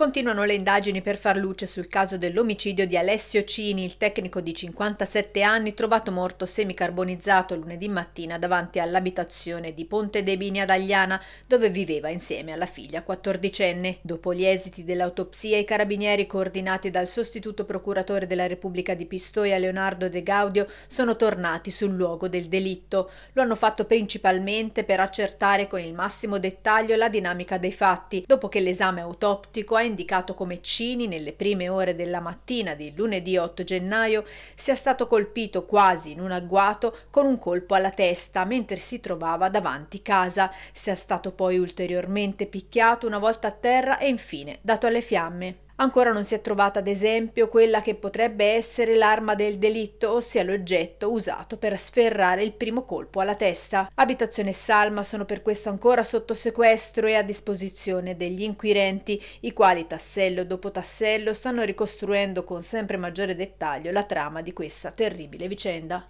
Continuano le indagini per far luce sul caso dell'omicidio di Alessio Cini, il tecnico di 57 anni trovato morto semicarbonizzato lunedì mattina davanti all'abitazione di Ponte dei Bini ad Agliana, dove viveva insieme alla figlia 14enne. Dopo gli esiti dell'autopsia, i carabinieri coordinati dal sostituto procuratore della Repubblica di Pistoia Leonardo De Gaudio sono tornati sul luogo del delitto. Lo hanno fatto principalmente per accertare con il massimo dettaglio la dinamica dei fatti, dopo che l'esame autoptico ha indicato come Cini nelle prime ore della mattina di lunedì 8 gennaio sia stato colpito quasi in un agguato con un colpo alla testa mentre si trovava davanti casa, sia stato poi ulteriormente picchiato una volta a terra e infine dato alle fiamme. Ancora non si è trovata ad esempio quella che potrebbe essere l'arma del delitto, ossia l'oggetto usato per sferrare il primo colpo alla testa. Abitazione e Salma sono per questo ancora sotto sequestro e a disposizione degli inquirenti, i quali tassello dopo tassello stanno ricostruendo con sempre maggiore dettaglio la trama di questa terribile vicenda.